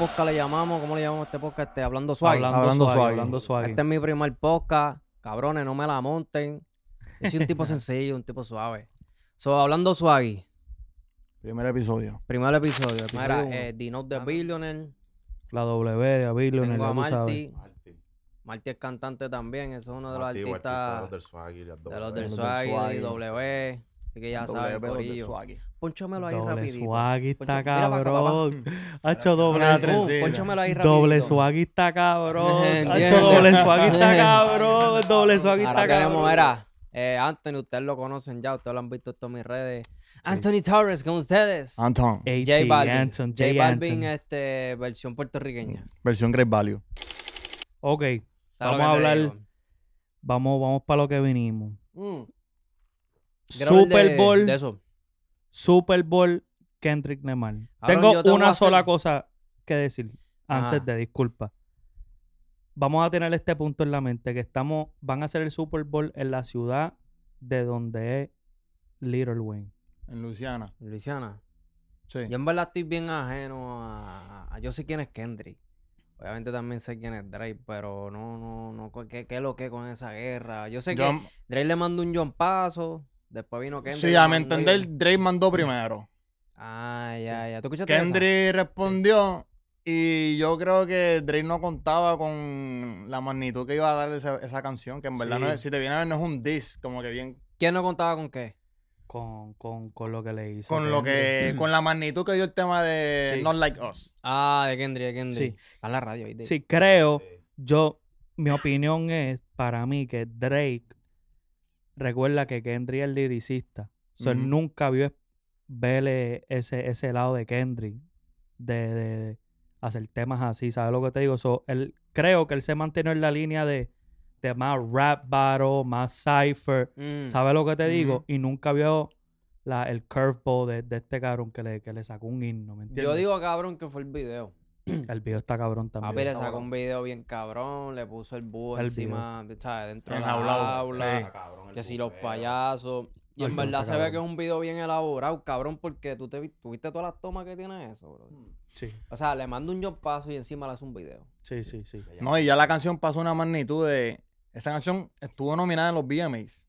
podcast le llamamos? ¿Cómo le llamamos a este podcast? Este, hablando suave. Hablando, suave, Hablando este suave. Este es mi primer podcast. Cabrones, no me la monten. Es un tipo sencillo, un tipo suave. So, hablando suave. Primer episodio. Primer episodio. Mira, eh, The Note The Billionaire. La W de Billionaire, Tengo a Marty. Marty es cantante también. es uno de los artistas. de los del Swaggy. De los ¿eh? del Swaggy, W. Así que ya sabes, Corillo. Pónchamelo ahí doble rapidito. está cabrón. Hacho doble Pónchamelo ahí rapidito. Doble swag está cabrón. Hacho doble swag cabrón. Doble swag está cabrón. queremos era, eh, Anthony, ustedes lo conocen ya, ustedes lo han visto en todas mis redes. Anthony Torres con ustedes. Anthony. J Balvin. J Balvin, este, versión puertorriqueña. Versión Great Value. Ok. Vamos a hablar. Vamos, vamos para lo que vinimos. Mm. Super Bowl. De eso. Super Bowl, Kendrick Lamar. Tengo una sola cosa que decir antes ah. de disculpa. Vamos a tener este punto en la mente que estamos van a hacer el Super Bowl en la ciudad de donde es Little Wayne. En Luisiana. Luisiana. Sí. Yo en verdad estoy bien ajeno a, Yo sé quién es Kendrick. Obviamente también sé quién es Drake, pero no, no, no. ¿Qué, es lo que con esa guerra? Yo sé que Drake le mandó un John Paso. Después vino Kendrick. Sí, a mi entender, Drake mandó primero. Ah, ya, ya. ¿Tú escuchaste Kendrick respondió y yo creo que Drake no contaba con la magnitud que iba a dar esa, canción, que en verdad, si te viene a ver, no es un diss, como que bien... ¿Quién no contaba con qué? Con, lo que le hizo. Con lo que, con la magnitud que dio el tema de Not Like Us. Ah, de Kendrick, de Kendrick. Sí. A la radio. Sí, creo, yo, mi opinión es, para mí, que Drake recuerda que Kendrick es liricista. so él nunca vio eh, ese, ese lado de Kendrick, de, hacer temas así, ¿sabes lo que te digo? So, él, creo que él se mantuvo en la línea de, más rap battle, más cipher, mm. ¿sabes lo que te digo? Y nunca vio la, el curveball de, de este cabrón que le, que le sacó un himno, ¿me entiendes? Yo digo cabrón que fue el video. El video está cabrón ah, también. Papi le sacó un video bien cabrón, le puso el búho encima, Dentro de la aula. que si los payasos. Y en verdad se ve que es un video bien elaborado, cabrón, porque tú te tuviste todas las tomas que tiene eso, bro. Mm. Sí. O sea, le mando un John Paso y encima le hace un video. Sí, sí, sí. No, y ya la canción pasó una magnitud de. Esa canción estuvo nominada en los VMAs.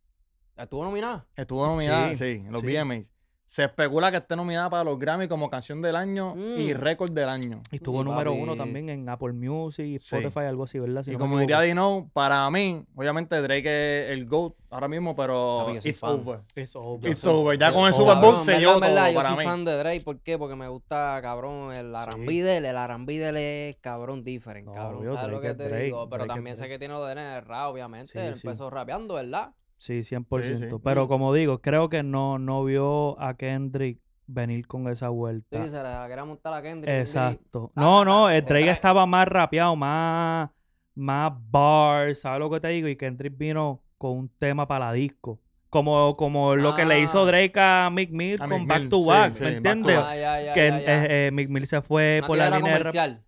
¿Estuvo nominada? Estuvo nominada, sí, en los BMAs. Se especula que esté nominada para los Grammy como canción del año mm. y récord del año. Y estuvo número uno también en Apple Music, Spotify, algo así, ¿verdad? y como diría Dino, para mí, obviamente Drake es el GOAT ahora mismo, pero it's, over. it's over. Ya con el Super Bowl se yo soy fan de Drake, ¿por qué? Porque me gusta, cabrón, el Arambidele. el R&B es cabrón different, cabrón. ¿Sabes lo que te digo? Pero también sé que tiene lo de NRA, obviamente. Él empezó rapeando, ¿verdad? Sí, 100%. Pero como digo, creo que no, no vio a Kendrick venir con esa vuelta. Sí, se la quería montar a Kendrick. Exacto. Ah, no, no, el eh, Drake estaba más rapeado, más, más bar, ¿sabes lo que te digo? Y Kendrick vino con un tema para la disco. Como, como lo que le hizo ah. Drake a Mick Mill con Back to Back, ¿me entiendes? que ya, eh, eh, Mick Mill se fue por la línea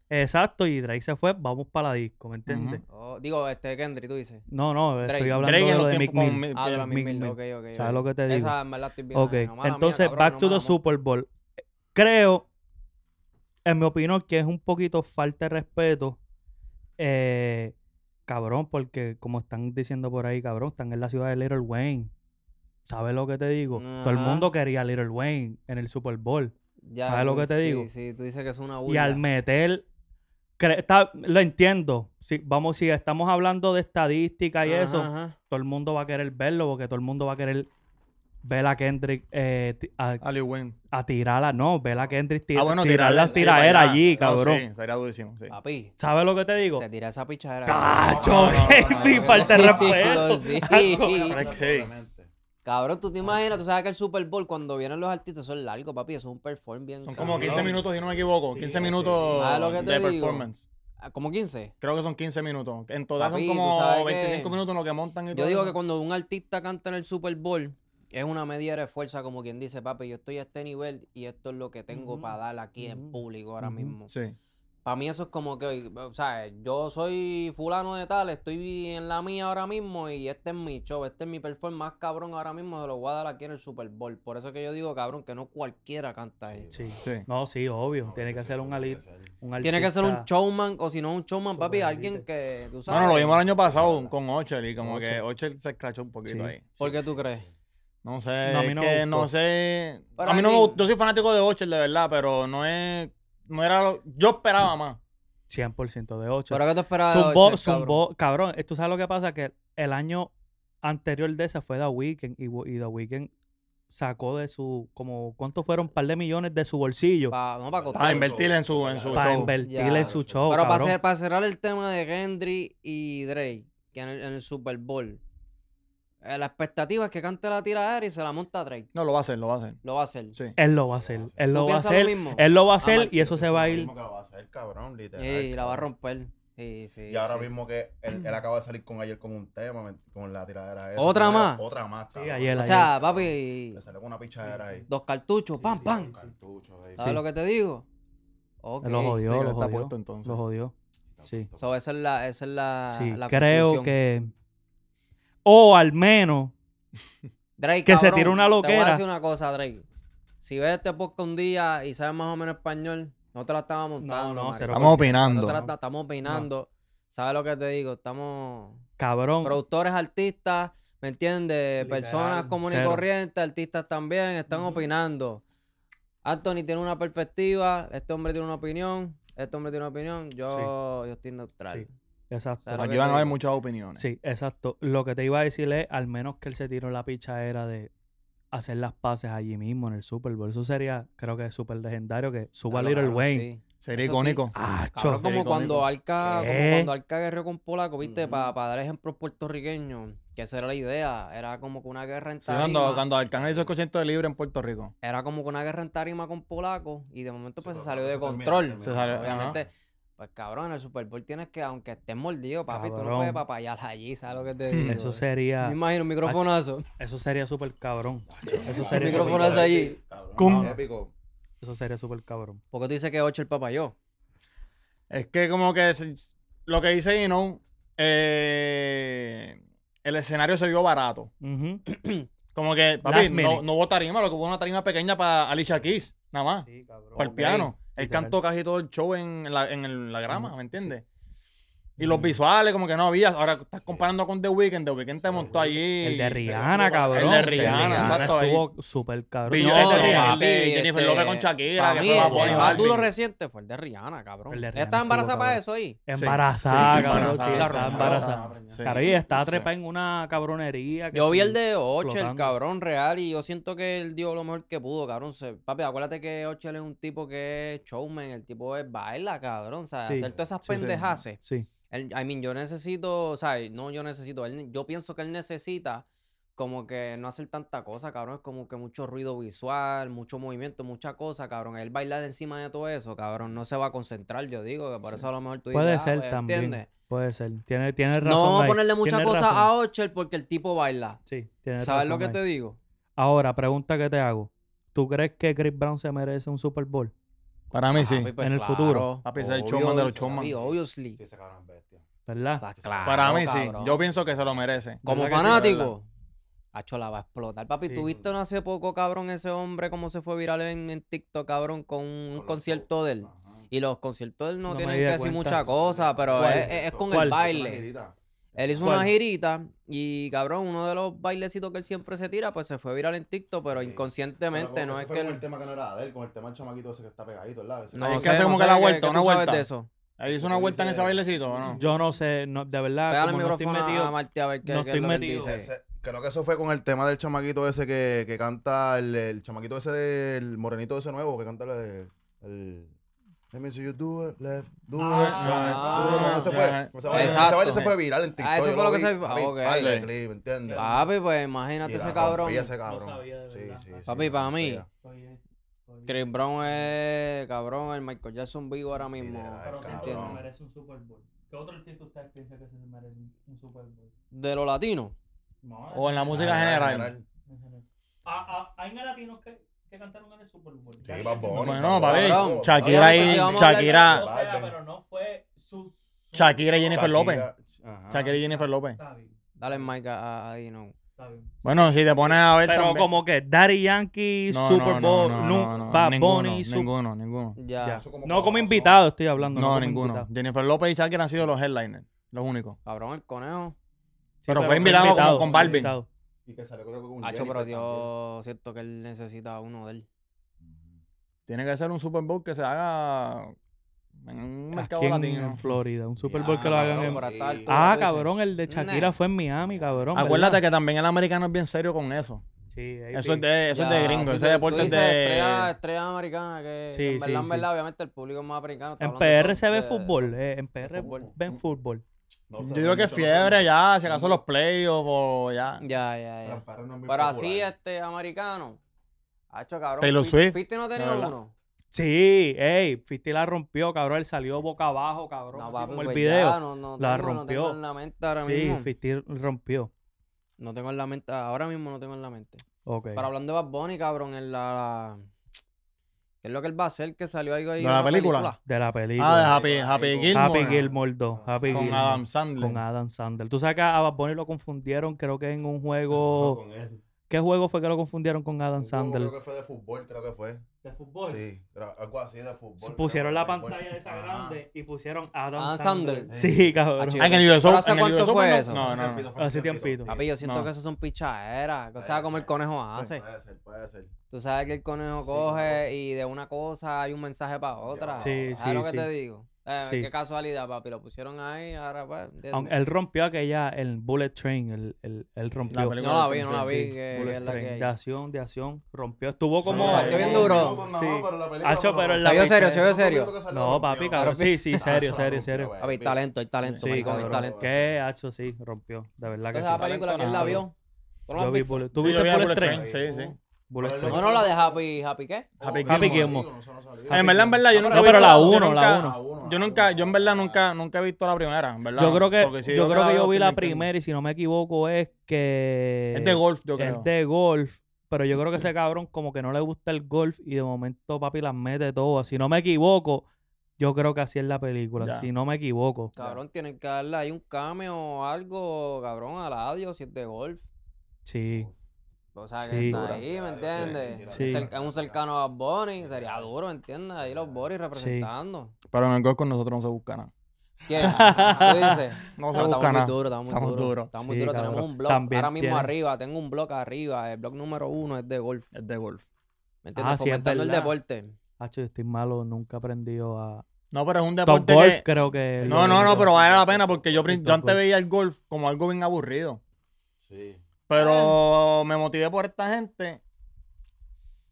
Exacto, y Drake se fue, vamos para la disco, ¿me entiendes? Oh, digo, este Kendrick, tú dices. No, no, estoy hablando de, lo Mick Mill. Ah, de Mick, Mill, ok, ok. ¿Sabes lo que te digo? Esa me la estoy viendo. Ok, entonces, Back to the Super Bowl. Creo, en mi opinión, que es un poquito falta de respeto. Eh, cabrón, porque como están diciendo por ahí, cabrón, están en la ciudad de Little Wayne. ¿Sabes lo que te digo? Todo el mundo quería a Little Wayne en el Super Bowl. ¿Sabes lo que te digo? Sí, tú dices que es una burla. Y al meter. Está, lo entiendo. Si, vamos, si estamos hablando de estadística y eso, todo el mundo va a querer verlo porque todo el mundo va a querer ver a Kendrick. a, Lil Wayne. A tirarla, no, ver a Kendrick tirarla. bueno, tirar las tiraderas allí, cabrón. sí, sería durísimo. Sí. ¿Sabes lo que te digo? Se tira esa pichadera. ¡Cacho! falta respeto. Cabrón, tú te imaginas, tú sabes que el Super Bowl cuando vienen los artistas son largos, papi, eso es un performance bien. Son como 15 minutos, si no me equivoco. 15 minutos de performance. Ah, ¿Como 15? Creo que son 15 minutos. En total son como 25 minutos lo que montan y Yo digo que cuando un artista canta en el Super Bowl, es una medida de fuerza, como quien dice, papi, yo estoy a este nivel y esto es lo que tengo para dar aquí en público ahora mismo. Sí. Para mí eso es como que, o sea, yo soy fulano de tal, estoy en la mía ahora mismo y este es mi show, este es mi performance cabrón ahora mismo, se lo voy a dar aquí en el Super Bowl. Por eso que yo digo, cabrón, que no cualquiera canta eso. Sí, sí. No, sí, obvio. tiene que ser un, ali, Tiene que ser un showman, o si no un showman, papi, alguien que, tú lo vimos el año pasado con Ochel y como que Ochel se escrachó un poquito ahí. ¿Por qué tú crees? No sé, no, que no sé. a mí no, yo soy fanático de Ochel, de verdad, pero no es no era yo esperaba más. 100% de 8. ¿Pero qué tú esperabas? Zumbó, cabrón. Eh, tú sabes lo que pasa, que el año anterior de esa fue The Weeknd y, y The Weeknd sacó de su, como, ¿cuánto fueron? Un par de millones de su bolsillo. para invertirle en su, en su Para invertir en su show. Pero para, cerrar el tema de Gendry y Drake, que en el Super Bowl, la expectativa es que cante la tiradera y se la monta a Drake. No, lo va a hacer, lo va a hacer. Lo va a hacer. Sí. Él lo va a hacer. Él lo va a hacer. Él lo va a hacer y eso se va a ir. mismo que lo va a hacer, cabrón, literal. Y la va a romper. Sí, sí. Y ahora mismo que él, acaba de salir con ayer con un tema, con la tiradera esa. ¿Otra más? Otra más, O sea, papi, Le salió con una pichadera ahí. dos cartuchos, pam, pam. Dos Cartuchos ahí. ¿Sabes lo que te digo? Ok. Lo jodió, Sí, está puesto entonces. Lo jodió. Sí. esa es la, esa es la, Sí, creo que o al menos que se tire una loquera. Te voy a decir una cosa, Drake. Si ves este podcast un día y sabes más o menos español, no te la estamos montando. No, no, estamos opinando. No la, estamos opinando. ¿Sabes lo que te digo? Estamos. Cabrón. Productores, artistas, ¿me entiendes? Personas comunes y corrientes, artistas también, están opinando. Anthony tiene una perspectiva, este hombre tiene una opinión, este hombre tiene una opinión, yo, yo estoy neutral. Exacto. Aquí van a haber muchas opiniones. Sí, exacto. Lo que te iba a decir es, al menos que él se tiró la picha era de hacer las pases allí mismo en el Super Bowl. Eso sería, creo que es súper legendario que suba claro, Little Wayne. Sería icónico. Ah, como, cuando Arca, como cuando Arca con Polaco, ¿viste? Para dar ejemplos puertorriqueños, que esa era la idea. Era como que una guerra en tarima. cuando, cuando hizo el de libre en Puerto Rico. Era como que una guerra en tarima con Polaco y de momento pues se, pues, salió pues, de control. Se salió, obviamente. Pues cabrón, en el Super Bowl tienes que, aunque estés mordido, papi, tú no puedes papayar allí, ¿sabes lo que te hmm, digo? Eso sería. Me imagino, un microfonazo. Eso sería súper cabrón. Eso sería. un allí. Eso sería súper cabrón. ¿Por qué tú dices que 8 el papayó? Es que, como que lo que dice Inon, eh, el escenario se vio barato. como que, papi, no, no hubo tarima, lo que hubo una tarima pequeña para Alicia Keys, nada más. Sí, cabrón. Para el piano. Él cantó casi todo el show en la, en la grama, ¿me entiendes? Y los visuales, como que no había. Ahora estás comparando con The Weeknd. The Weeknd te montó allí. El de Rihanna, cabrón. El de Rihanna, exacto. Estuvo súper cabrón. No, el, de Rihanna, el Jennifer López con Shakira. Mí, el más duro reciente fue el de Rihanna, cabrón. Rihanna ¿Está embarazada para eso ahí? Embarazada, sí, cabrón. Sí, está embarazada. Claro, y está trepa en una cabronería. yo vi el de Ocho el cabrón, real. Y yo siento que él dio lo mejor que pudo, cabrón. Papi, acuérdate que Ocho es un tipo que es showman. El tipo es baila, cabrón. O sea, hacer todas esas pendejaces. Sí. I mean, yo necesito, o sea, no yo necesito, él, yo pienso que él necesita como que no hacer tanta cosa, cabrón. Es como que mucho ruido visual, mucho movimiento, mucha cosa, cabrón. Él bailar encima de todo eso, cabrón, no se va a concentrar, yo digo, que por eso a lo mejor tú Puede ah, ser pues, también. Puede ser. Tiene, tiene razón. No vamos a ponerle muchas cosas a Ocher porque el tipo baila. Sí, tiene ¿Sabes lo que te digo? Ahora, pregunta que te hago. ¿Tú crees que Chris Brown se merece un Super Bowl? Para mí sí. Pues, en el futuro. Papi, ese es el showman de los showman. Sí, ese cabrón es ¿Verdad? Pues, Para mí sí. Yo pienso que se lo merece. Como fanático. Acho la va a explotar. Papi, ¿tú ¿tuviste no hace poco, cabrón, ese hombre cómo se fue viral en, TikTok, cabrón, con un concierto de él? Y los conciertos de él no, tienen que decir mucha cosa, pero es, con el baile. Él hizo una girita y, cabrón, uno de los bailecitos que él siempre se tira, pues se fue viral en TikTok, pero inconscientemente no es fue que. Con el tema que no era de él, con el tema del chamaquito ese que está pegadito, ¿verdad? No, no, es que hace como que la vuelta, una vuelta. de eso? ¿Él hizo una vuelta en ese bailecito o no? Yo no sé, de verdad. Pégale el micrófono no estoy metido, a Marti a ver qué, no qué estoy metido. dice. creo que eso fue con el tema del chamaquito ese que, que canta, el, el, chamaquito ese del morenito ese nuevo que canta el, el Let me see you do it, left, do it, ah. right. Ah, no, se fue, Ese baile se fue viral en ah, TikTok. Ah, eso fue lo, que se fue. Ah, ok. Baile el clip, ¿entiendes? Papi, pues imagínate ese cabrón. ese cabrón. No sabía de sí, sí, Papi, para mí, Chris Brown es, cabrón, el Michael Jackson vivo ahora mismo. Pero siento que merece un Super Bowl. ¿Qué otro artista usted piensa que se merece un Super Bowl? ¿De lo latino? No, o en la música general. En general. Ah, ¿Hay latinos que que cantaron en el Super Bowl. Shakira y Shakira. pero no fue Shakira y Jennifer López. Shakira y Jennifer López. Dale Mike ahí, no. Bueno, si te pones a ver Pero como que Daddy Yankee, Super Bowl, no, no, Ninguno, ninguno. no como invitado estoy hablando. No, ninguno. Jennifer López y Shakira han sido los headliners. Los únicos. Cabrón, el conejo. pero, fue invitado, con Barbie. Y que creo que con Hacho, pero yo siento que él necesita uno de él. Tiene que ser un Super Bowl que se haga en un mercado en, Florida, un Super Bowl que lo hagan en. ah, cabrón, el de Shakira fue en Miami, cabrón. Acuérdate que también el americano es bien serio con eso. Sí, eso es de, eso es de gringo, ese deporte es de. Estrella, americana, que sí, en verdad, en verdad, obviamente el público es más americano. En PR se ve fútbol, eh, en PR ven fútbol. Yo digo que fiebre ya, se acaso los playoffs o ya. Ya, ya, ya. Pero así, este, americano. ha hecho, cabrón. Taylor Swift. Fisty no tenía uno. Sí, ey, Fisty la rompió, cabrón. Él salió boca abajo, cabrón. No, como el pues video. la rompió. No tengo en la mente ahora sí, Fisty rompió. No tengo en la mente, ahora mismo no tengo en la mente. Ok. Pero hablando de Bad Bunny, cabrón, en la es lo que él va a hacer? Que salió algo ahí. ¿De la película? De la película. Ah, de Happy, Happy, Happy Gilmore. Happy Gilmore 2. con Adam Sandler. Con Adam Sandler. Tú sabes que a Bad Bunny lo confundieron, creo que en un juego. Ah, con él. ¿Qué juego fue que lo confundieron con Adam Sandler? Creo que fue de fútbol, creo que fue. ¿De fútbol? Sí, algo así de fútbol. Pusieron la pantalla de esa grande y pusieron Adam, Sandler. Sí, ah, cabrón. Ah, en el ¿Hace cuánto fue eso? No, no, Hace tiempito. Papi, yo siento que esos son pichaderas. O sea, como el conejo hace. puede ser, puede ser. Tú sabes que el conejo coge y de una cosa hay un mensaje para otra. Sí, sí, lo que te digo? Eh, Qué casualidad, papi. Lo pusieron ahí, ahora pues. él rompió aquella, el Bullet Train, el el rompió. no la vi, no la vi. Que, la de acción, de acción. Rompió. Estuvo como. Estuvo bien duro. Sí. pero la. Se vio serio, se vio serio. No, papi, cabrón. Sí, sí, serio, serio, serio. Papi, talento, el talento, maricón, el talento. Qué, Hacho, sí, rompió. De verdad que sí. la película, ¿quién la vio? Yo vi ¿Tú viste Bullet Train? Sí, sí. No, no, la de Happy, oh, ¿Happy qué? Happy Happy En verdad, en verdad, yo nunca he pero la uno, la nunca- Yo nunca, yo en verdad nunca, nunca he visto la primera, verdad. Yo creo que, yo, creo que yo vi la primera y si no me equivoco es que... Es de golf, yo creo. Es de golf. Pero yo creo que ese cabrón como que no le gusta el golf y de momento papi las mete todas. Si no me equivoco, yo creo que así es la película. Si no me equivoco. Cabrón, tienen que darle ahí un cameo o algo, cabrón, a la adiós si es de golf. Sí. O sea, que está ahí, ¿me entiendes? Es un cercano a Bonnie, sería duro, ¿me entiendes? Ahí los Boris representando. Pero en el gol con nosotros no se busca nada. ¿Qué? ¿Qué dices? No se no, busca estamos Muy duro, estamos, muy duro. duros, estamos muy duros. Tenemos un blog. Ahora mismo arriba, tengo un blog arriba. El blog número uno es de golf. Es de golf. ¿Me entiendes? Comentando ah, el deporte. Hacho, estoy malo, nunca aprendí a, no, pero es un deporte. Top golf, creo que. No, no, no, pero vale la pena porque yo, yo antes veía el golf como algo bien aburrido. Sí. Pero ah. me motivé por esta gente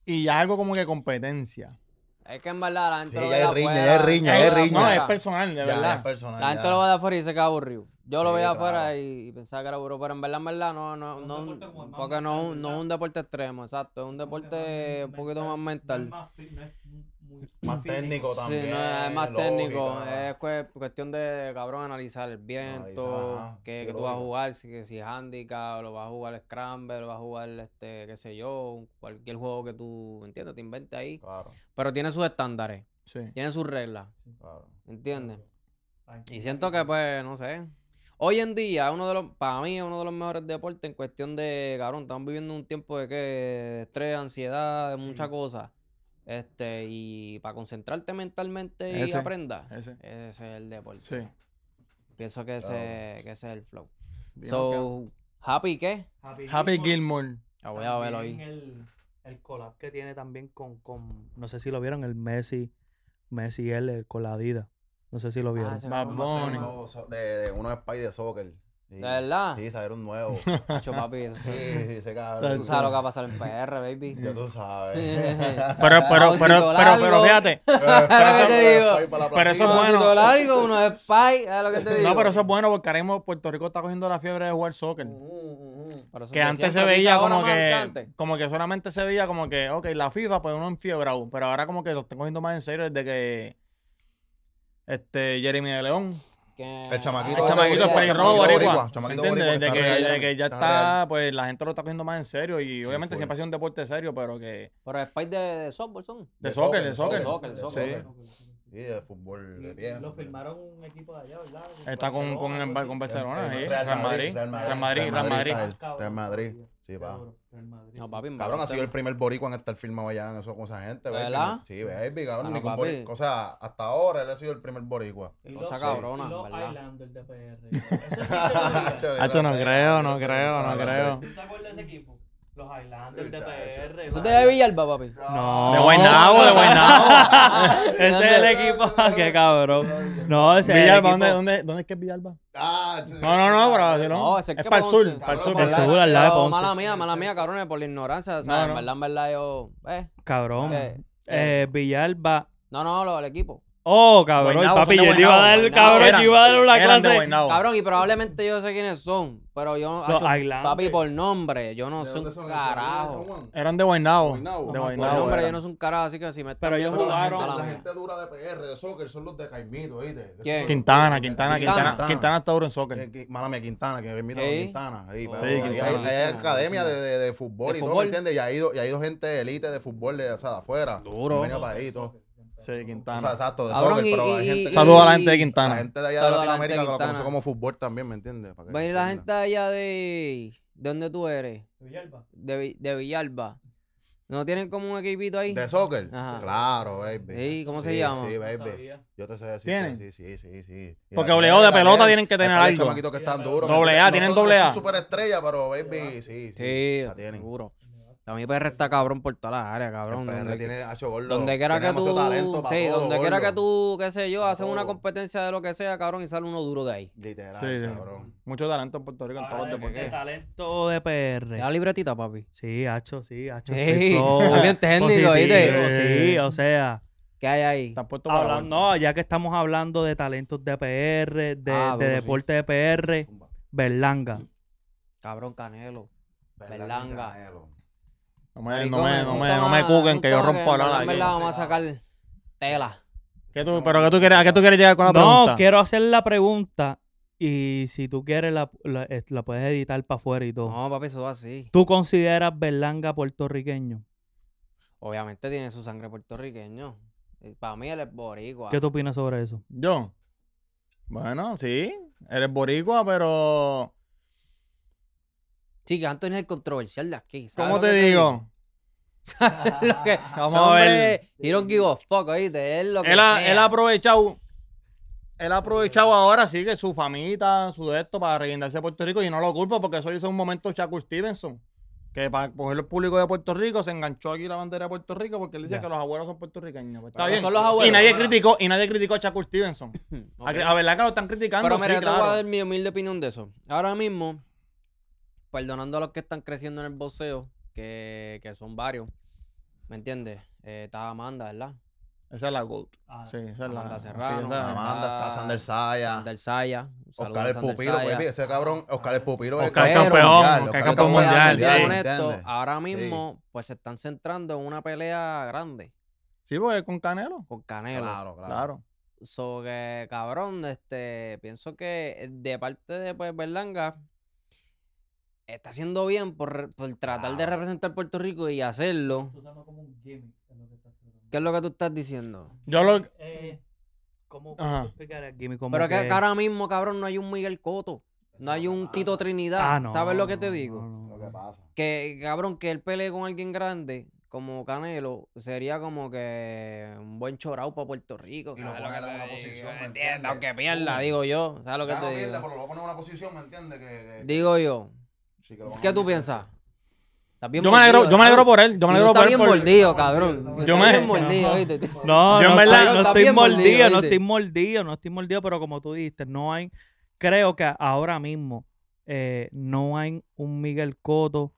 y ya algo como que competencia. Es que en verdad la gente sí, lo ve riña, es riña, es riña. No, es personal, de verdad. Es personal, la gente lo ve de afuera y se queda aburrido. Yo lo veía claro. afuera y pensaba que era aburrido, pero en verdad, en verdad, no, no, no, porque no, no, es un deporte extremo, exacto, es un deporte un poquito más mental. más técnico también. es más técnico. Es cuestión de, cabrón, analizar el viento, que, tú vas a jugar, si, si handicap, lo vas a jugar scramble, lo vas a jugar, este, qué sé yo, cualquier juego que tú, ¿entiendes? Te inventes ahí. Pero tiene sus estándares. Tiene sus reglas. ¿Entiendes? Y siento que, pues, no sé. Hoy en día, uno de los, para mí es uno de los mejores deportes en cuestión de, cabrón, estamos viviendo un tiempo de que estrés, ansiedad, de muchas cosas. Este, y para concentrarte mentalmente y aprenda, ese. es el deporte. Pienso que ese, es el flow. so, ¿Happy qué? Happy, Gilmore. voy ahí. El, el collab que tiene también con, con, no sé si lo vieron, el Messi, Messi él con la Adidas. No sé si lo ah, vieron. de, uno de Spy de Soccer verdad? Sí, salieron nuevos. Hacho, papi, sí. sí ese cabrón. Tú sabes lo que va a pasar en PR, baby. Yo tú sabes. pero, pero, pero, pero, pero, fíjate. Pero, te digo. pero eso es bueno. uno es spy. es lo que te digo. No, pero eso es bueno porque ahora mismo Puerto Rico está cogiendo la fiebre de jugar soccer. Uh, uh, uh, que antes se veía como que, como que solamente se veía como que, ok, la FIFA, pues uno en fiebre aún. Pero ahora como que lo están cogiendo más en serio desde que este Jeremy de León el chamaquito. El chamaquito es pelirrojo, boricua. de Desde que, de que ya está, pues la gente lo está cogiendo más en serio y obviamente siempre ha sido un deporte serio, pero que. Pero es país de, de softball son. De, soccer, de soccer. De soccer, de soccer. Sí. Sí, de fútbol de pie. Lo firmaron un equipo de allá, ¿verdad? Está con, con, el, con Barcelona, sí. Real Madrid. Real Madrid. Real Madrid. Real Madrid. Real Madrid. Sí, pa. No, papi, cabrón, ha sido el primer boricua en estar firmado allá en eso con esa gente. ¿Verdad? Sí, baby, cabrón. Ah, ni O sea, hasta ahora él ha sido el primer boricua. No, cosa cabrona, los ¿verdad? Islander de PR. Eso sí Hacho, no creo, no creo, no creo. ¿Tú te acuerdas de ese equipo? Los Highlanders de PR. te de Villalba, papi? No. De Guaynabo, de Guaynabo. ese es el equipo. Ah, qué cabrón. No, ese Villalba, es el equipo. ¿dónde, dónde, ¿dónde es que es Villalba? Ah, no, no, no, bro, no. no es, para el sur. Para el sur, para el sur, al lado de Ponce. Mala mía, mala mía, cabrones, por la ignorancia. O sea, en verdad, en verdad, yo. Eh. cabrón. Eh, eh, eh, Villalba. No, no, lo del equipo. Oh, cabrón, el papi, yo le iba a dar, cabrón, iba a dar una clase. Cabrón, y probablemente yo sé quiénes son, pero yo no, papi, por nombre, yo no soy un carajo. Eran de Guaynabo. De Guaynabo. Por yo no soy un carajo, así que si me Pero ellos jugaron. La gente dura de PR, de soccer, son los de Caimito, ¿viste? Quintana, Quintana, Quintana. Quintana está duro en soccer. Eh, Málame, Quintana, que me invita Quintana. Oh, ahí, hay academia de fútbol y todo, ¿entiendes? Y hay dos gente élite de fútbol de afuera. Duro. Venido para ahí todo. Sí, Quintana. O sea, exacto, de soccer, gente... Saludos a la gente de Quintana. La gente de allá de Latinoamérica que lo conoce como fútbol también, ¿me entiendes? la gente de allá de... ¿De dónde tú eres? Villalba. De, de Villalba. ¿No tienen como un equipito ahí? ¿De soccer? Ajá. Claro, baby. Sí, ¿cómo se llama? Sí, baby. Yo te sé decir. ¿Tienen? Sí, sí, sí, sí. Porque doble de pelota tienen que tener hay algo. chamaquitos que están duros. Doble A, tienen doble A. Super estrella, pero baby, sí, sí. Sí, tienen. A mí PR está cabrón por todas las áreas, cabrón. PR tiene hacho gordo. quiera que tú. sí, donde quiera que tú, qué sé yo, hacen una competencia de lo que sea, cabrón, y sale uno duro de ahí. Literal, sí, cabrón. Mucho talento en Puerto Rico en ah, todos los deportes. talento de PR. La libretita, papi. Sí, hacho, sí, hacho. Sí, también ¿viste? Sí, o sea. ¿Qué hay ahí? Hablando, no, ya que estamos hablando de talentos de PR, de, ah, deporte de PR, Berlanga. Cabrón, Canelo. Berlanga. No me, no no me, no me cuquen que yo rompo la En vamos a sacar tela. ¿Qué tú, pero ¿qué tú quieres, a qué tú quieres llegar con la pregunta? No, quiero hacer la pregunta y si tú quieres la, la, puedes editar para afuera y todo. No, papi, eso va así. ¿Tú consideras Berlanga puertorriqueño? Obviamente tiene su sangre puertorriqueño. Eh, para mí él es boricua. ¿Qué tú opinas sobre eso? Yo. Bueno, sí, eres boricua, pero Sí, que antes es el controversial de aquí. ¿Cómo te digo? Vamos a ver. don't give a fuck, Él, él, ha, aprovechado él ha aprovechado ahora, sí, que su famita, su de esto, para reivindicarse a Puerto Rico. Y no lo culpo porque eso hizo un momento Shakur Stevenson. Que para coger el público de Puerto Rico se enganchó aquí la bandera de Puerto Rico porque él dice que los abuelos son puertorriqueños. Pues, está bien. y, nadie criticó, y nadie criticó a Shakur Stevenson. a, ver, verdad que lo están criticando. Pero me sí, a dar mi humilde opinión de eso. Ahora mismo, perdonando a los que están creciendo en el boxeo, que, que son varios, ¿me entiendes? Eh, está Amanda, ¿verdad? Esa es la GOAT. Ah, sí, esa es la. Serrano. Sí, esa, Amanda, está, Sander Saya. Sander Saya. Ah. Oscar el Pupilo, Ese cabrón, Oscar el Pupilo Oscar, campeón. Mundial, Oscar campeón mundial. mundial ahora mismo, pues se están centrando en una pelea grande. Sí, pues con Canelo. Con Canelo. Claro, claro. claro. So que, cabrón, este, pienso que de parte de pues, Berlanga, está haciendo bien por, por tratar de representar Puerto Rico y hacerlo. ¿Qué es lo que tú estás diciendo? Yo lo... Eh, ¿Cómo explicar el gimmick? Como Pero que... ahora mismo, cabrón, no hay un Miguel Coto. No hay un ah, Tito Trinidad. Ah, ¿Sabes lo que te digo? lo que pasa. Que, cabrón, que él pelee con alguien grande, como Canelo, sería como que un buen chorado para Puerto Rico. Y lo Aunque pierda, digo yo. ¿Sabes lo que te digo? Pero lo pone a en una posición, ¿me entiendes? que, digo yo. ¿Qué tú piensas? Yo, me alegro, yo me alegro por él. Yo me alegro por él. Está bien Mordido, cabrón. Yo me... mordido, no. ¿viste? No, yo en verdad no estoy mordido, no estoy mordido, no estoy mordido, pero como tú dijiste, no hay. Creo que ahora mismo eh, no hay un Miguel Coto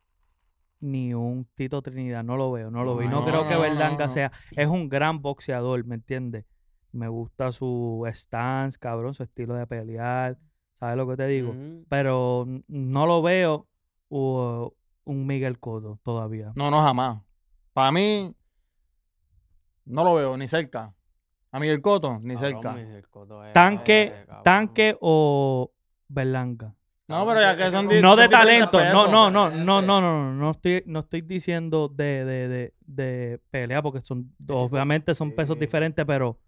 ni un Tito Trinidad. No lo veo, no lo veo. No, no creo que Berlanga sea. Es un gran boxeador, ¿me entiendes? Me gusta su stance, cabrón, su estilo de pelear. ¿Sabes lo que te digo? Pero no lo veo o un Miguel Cotto todavía? No, no, jamás. Para mí, no lo veo ni cerca. A Miguel Cotto, ni cerca. tanque, tanque o Berlanga. No, pero ya que son No de talento, no, no, no, no, no, no, no, no estoy, no estoy diciendo de, de, de pelea porque son, obviamente son pesos diferentes, pero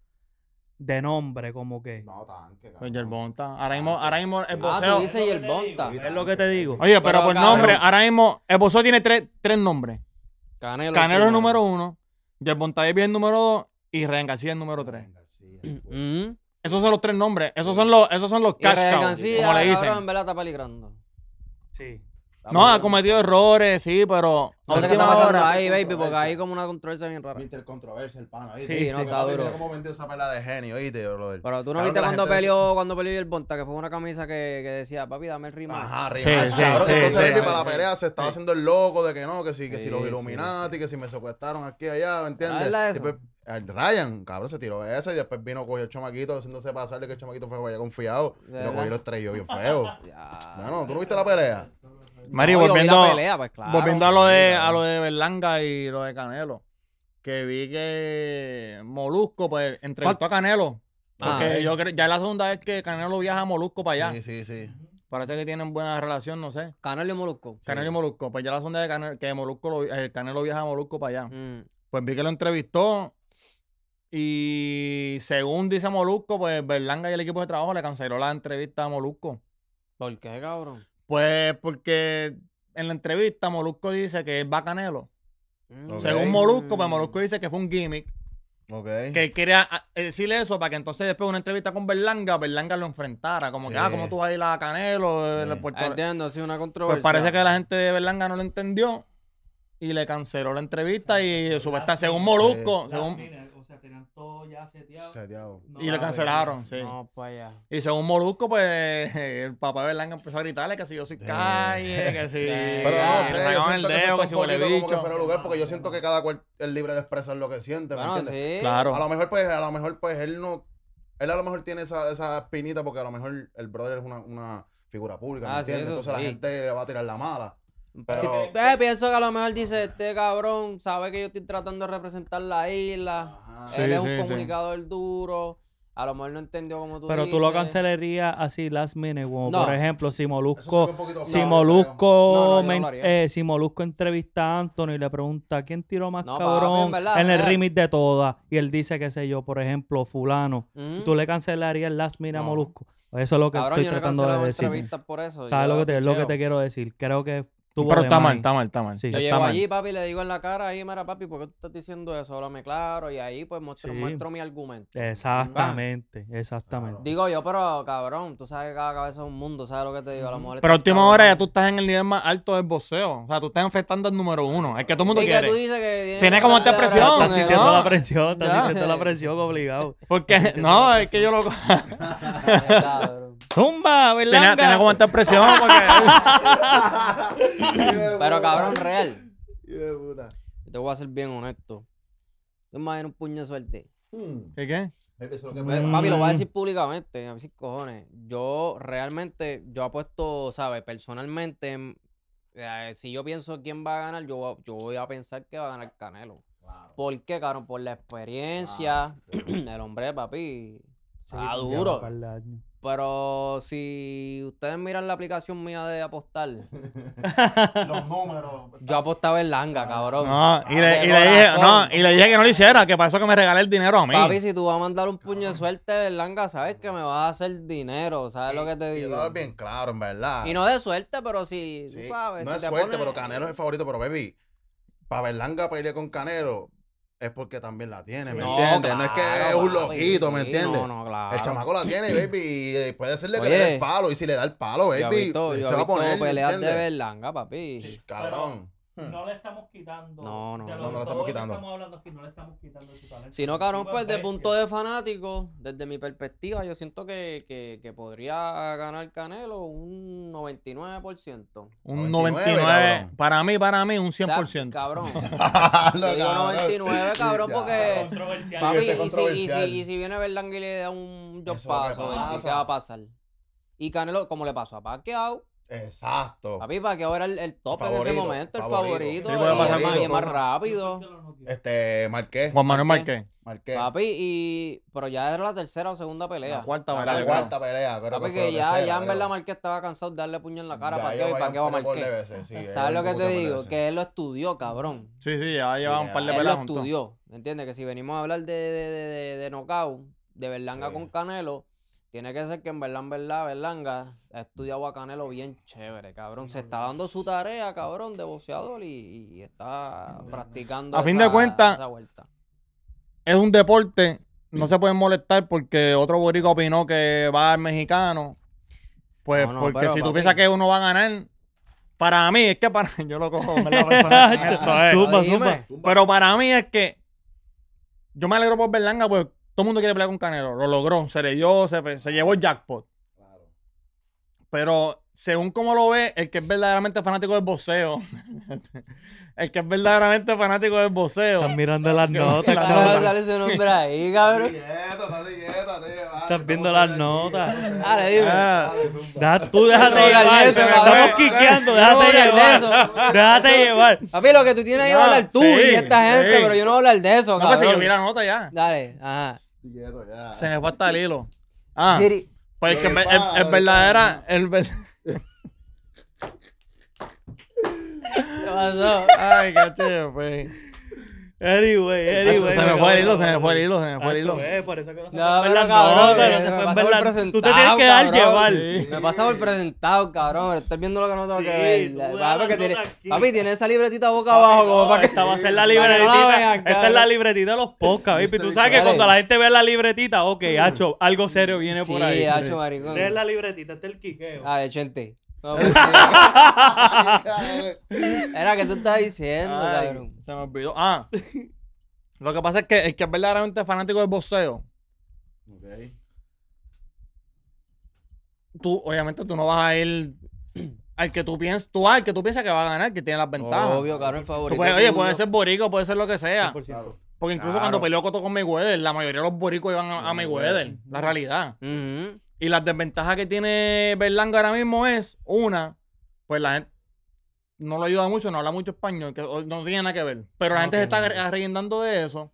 de nombre, como que. No, tanque, pues, cabrón. Pues el Ahora mismo, ahora mismo el boceo Ah, dice y el Es lo que te digo. Oye, pero, por nombre, ahora mismo, el boceo tiene tres, tres nombres. Canelo. Canelo es el número uno. Y el es el número dos. Y Ren García es el número tres. Mm. Esos son los tres nombres. Esos son los, esos son los cascos. como le dicen. Sí. No, ha cometido errores, sí, pero. No sé qué está pasando ahí, baby, porque ahí como una controversia bien rara. controversia, el pana. Sí, sí, no, está duro. cómo vendió esa de genio, brother. Pero tú no viste cuando peleó, cuando peleó el Bonta, que fue una camisa que, que decía, papi, dame el rima. Ajá, rima. Sí, ah, sí, claro, sí, entonces, para la pelea se estaba haciendo el loco de que no, que si, que si los Illuminati, que si me secuestraron aquí allá, ¿me entiendes? Pues, el Ryan, cabrón, se tiró esa y después vino, cogió el chamaquito, haciéndose pasarle que el chamaquito fue vaya confiado. Y lo cogió y lo estrelló bien feo. Bueno, ¿tú no viste la pelea? Mario, volviendo, a lo de Berlanga y lo de Canelo. Que vi que Molusco, pues, entrevistó a Canelo. Porque ah, yo ya la segunda vez que Canelo viaja a Molusco para allá. Sí, sí, sí. Parece que tienen buena relación, no sé. Canelo y Molusco. Canelo y Molusco. Pues ya la segunda vez que Molusco eh, Canelo viaja a Molusco para allá. Mm. Pues vi que lo entrevistó. Y según dice Molusco, pues Berlanga y el equipo de trabajo le canceló la entrevista a Molusco. ¿Por qué, cabrón? Pues porque en la entrevista Molusco dice que es bacanelo. Mm. Según Molusco, pues Molusco dice que fue un gimmick. Ok. Que quería ah, eh, decirle eso para que entonces después de una entrevista con Berlanga, Berlanga lo enfrentara. Como que, ah, ¿cómo tú vas a ir a Canelo? El eh, ah, una controversia. Pues parece que la gente de Berlanga no lo entendió y le canceló la entrevista y supuestamente, según Molusco, tenían todo ya seteado. seteado. y lo cancelaron, sí. No, pues ya. Y según Molusco, pues el papá de Berlanga empezó a gritarle que si yo soy calle, que si. Pero no sé, yo el dedo, que, si como que lugar, porque yo siento que cada cual es libre de expresar lo que siente, ¿me entiendes? Sí. Claro. A lo mejor, pues, a lo mejor, pues, él no. Él a lo mejor tiene esa, esa espinita porque a lo mejor el brother es una, una figura pública, ¿me ah, entiendes? Entonces la gente le va a tirar la mala. Pero... Pues, pienso que a lo mejor dice, este cabrón sabe que yo estoy tratando de representar la isla. Él es un comunicador duro. A lo mejor no entendió como tú Pero tú lo cancelarías así last minute, por ejemplo, si Molusco, si, Molusco eh, si Molusco entrevista a Anthony y le pregunta quién tiró más cabrón en, el remix de todas y él dice que sé yo, por ejemplo, fulano, tú mm. le cancelarías last minute a Molusco. Eso es lo que estoy tratando de decir. Por eso, ¿Sabes lo que, te, lo que te quiero decir? Creo que pero está mal, está mal, está mal. Sí, yo llego allí, papi, le digo en la cara, ahí, mira, papi, ¿por qué tú estás diciendo eso? Háblame claro. Y ahí, pues, muestro, mi argumento. Exactamente, exactamente. Digo yo, pero cabrón, tú sabes que cada cabeza es un mundo, ¿sabes lo que te digo? A lo mejor pero última hora ya tú estás en el nivel más alto del boxeo. O sea, tú estás enfrentando al número uno. Es que todo el mundo quiere. Que tú dices que tiene como esta presión. Estás sintiendo la presión, estás sintiendo la presión obligado. Porque, no, es que yo lo... Zumba, ¿verdad? Tenía, que aguantar presión Pero cabrón, real. Yo te voy a ser bien honesto. Yo me un puño de suerte. ¿Qué qué? Papi, lo voy a decir públicamente, a ver si cojones. Yo realmente, yo apuesto, ¿sabes? Personalmente, em, eh, si yo pienso quién va a ganar, yo, yo voy a pensar que va a ganar Canelo. ¿Por qué, cabrón? Por la experiencia. del el hombre, papi. Está duro. Pero si ustedes miran la aplicación mía de apostar. Los números. Yo apostaba en langa, ah. cabrón. No y, le, dije, no, y le dije que no lo hiciera, que para eso que me regalé el dinero a mí. Papi, si tú vas a mandar un puño de suerte a langa, sabes que me vas a hacer dinero, ¿sabes lo que te digo? todo es bien claro, en verdad. Y no de suerte, pero si, sí, sabes. No de es suerte, pero Canelo es el favorito, pero baby, para Berlanga irle con Canelo, es porque también la tiene, ¿me entiendes? no es que es un lojito, ¿me entiendes? No, no, claro. El chamaco la tiene, baby, y eh, puede de que le el palo, y si le da el palo, baby, se va a poner. peleas de berlanga, papi. Cabrón. Hmm. No le estamos quitando. No, no, no, le estamos quitando. Estamos hablando que no le estamos quitando talento. Si no, cabrón, pues de punto de fanático, desde mi perspectiva, yo siento que, que, que podría ganar Canelo un 99%. Un 99, para mí, para mí, un 100%. cabrón. no, 99, cabrón, porque. y, si, y, si, si, viene Berlangui y le da un dos paso, ¿qué va a pasar? Y Canelo, como le pasó a Pacquiao Exacto. Papi, para que ahora el, el top en ese momento, el favorito, y, más, rápido. Este, Marqués. Juan Manuel Marqués. Este, Marqués. Papi, y. Pero ya era la tercera o segunda pelea. La cuarta pelea. La pues, ya, ya en verdad Marqués estaba cansado de darle puño en la cara. ¿Para qué? ¿Para va Marqués? ¿Sabes lo que te digo? Que él lo estudió, cabrón. Sí, sí, ya llevaba un par de peleas. Él lo estudió. ¿Entiendes? Que si venimos a hablar de, de, de, de, knockout, de Berlanga con Canelo tiene que ser que en verdad, en verdad, Berlanga ha estudiado a Canelo bien chévere, cabrón. Se está dando su tarea, cabrón, de y, está practicando. A fin de cuentas, es un deporte. No se pueden molestar porque otro borico opinó que va al mexicano. Pues porque si tú piensas que uno va a ganar, para mí es que para. Yo lo cojo, ¿verdad? Esto Pero para mí es que. Yo me alegro por Berlanga, porque todo el mundo quiere pelear con Canelo. Lo logró. Se leyó, se, llevó el jackpot. Claro. Pero según como lo ve, el que es verdaderamente fanático del boxeo. el que es verdaderamente fanático del boxeo. Están mirando las notas. Sale su nombre ahí, cabrón. Estás viendo las notas. Dale, dime. Ah. Dale tú déjate llevar. Estamos quiqueando. Déjate llevar. eso. Déjate llevar. Papi, lo que tú tienes ahí es ah, hablar tú y esta gente, pero yo no voy a hablar de eso, No, pues si yo vi la nota ya. Dale, ajá. Se me fue hasta el hilo. Ah, pues que es verdadera... ¿qué pasó? Ay, chido, pues. Anyway, anyway. Se me fue el hilo, se me fue el hilo, se eh, me fue el hilo. Por eso que no se no, no, cabrón, Tú te tienes que dar llevar. Me pasa por presentado, cabrón. Estás viendo lo que no tengo que ver. Papi, tiene esa libretita boca abajo como para que... Esta va a ser la libretita. Esta es la libretita de los podcasts, baby. Tú sabes que cuando la gente ve la libretita, ok, mm. hacho, algo serio viene por ahí. Sí, hacho, maricón. Es la libretita, este es el quiqueo. Ah, de gente. Era que tú estás diciendo, cabrón. Se me olvidó. Ah, lo que pasa es que el que es verdaderamente fanático del boxeo, Ok. tú, obviamente, tú no vas a ir al que tú piensas, tú al que tú piensas que va a ganar, que tiene las ventajas. Obvio, cabrón, el favorito. oye, puede ser borico, puede ser lo que sea. Porque incluso cuando peleó Cotto con Mayweather, la mayoría de los boricos iban a, mi Mayweather. La realidad. Y las desventajas que tiene Berlanga ahora mismo es, una, pues la gente no lo ayuda mucho, no habla mucho español, que no tiene nada que ver. Pero la ah, gente se está okay. de eso.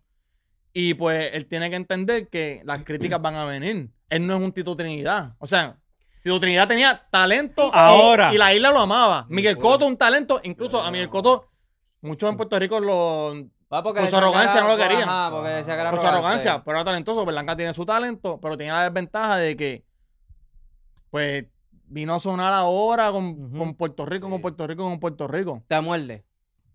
Y pues él tiene que entender que las críticas van a venir. Él no es un Tito Trinidad. O sea, Tito Trinidad tenía talento ahora. Y, la isla lo amaba. Miguel Coto, un talento. Incluso a Miguel Coto, muchos en Puerto Rico lo, por su arrogancia no lo querían. por su arrogancia, pero era talentoso. Berlanga tiene su talento, pero tiene la desventaja de que pues vino a sonar ahora con, con Puerto Rico, con Puerto Rico, con Puerto Rico. ¿Te muerde?